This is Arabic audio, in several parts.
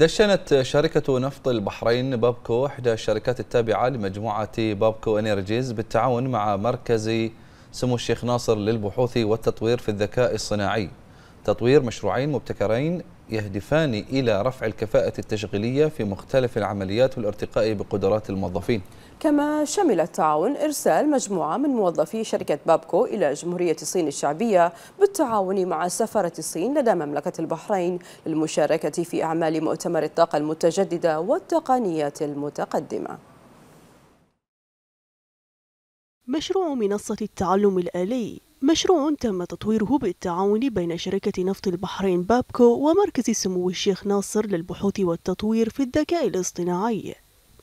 دشنت شركة نفط البحرين بابكو إحدى الشركات التابعة لمجموعة بابكو انرجيز بالتعاون مع مركز سمو الشيخ ناصر للبحوث والتطوير في الذكاء الصناعي تطوير مشروعين مبتكرين يهدفان إلى رفع الكفاءة التشغيلية في مختلف العمليات والارتقاء بقدرات الموظفين كما شمل التعاون إرسال مجموعة من موظفي شركة بابكو إلى جمهورية الصين الشعبية بالتعاون مع سفارة الصين لدى مملكة البحرين للمشاركة في أعمال مؤتمر الطاقة المتجددة والتقنيات المتقدمة مشروع منصة التعلم الآلي مشروع تم تطويره بالتعاون بين شركة نفط البحرين بابكو ومركز سمو الشيخ ناصر للبحوث والتطوير في الذكاء الاصطناعي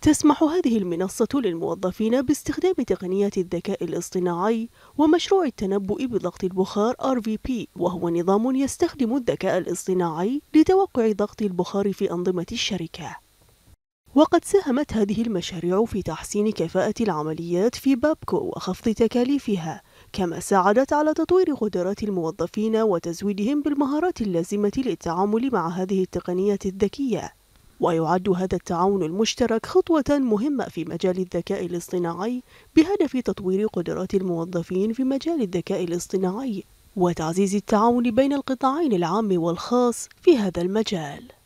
تسمح هذه المنصة للموظفين باستخدام تقنيات الذكاء الاصطناعي ومشروع التنبؤ بضغط البخار RVP وهو نظام يستخدم الذكاء الاصطناعي لتوقع ضغط البخار في أنظمة الشركة وقد ساهمت هذه المشاريع في تحسين كفاءة العمليات في بابكو وخفض تكاليفها كما ساعدت على تطوير قدرات الموظفين وتزويدهم بالمهارات اللازمة للتعامل مع هذه التقنيات الذكية ويعد هذا التعاون المشترك خطوة مهمة في مجال الذكاء الاصطناعي بهدف تطوير قدرات الموظفين في مجال الذكاء الاصطناعي وتعزيز التعاون بين القطاعين العام والخاص في هذا المجال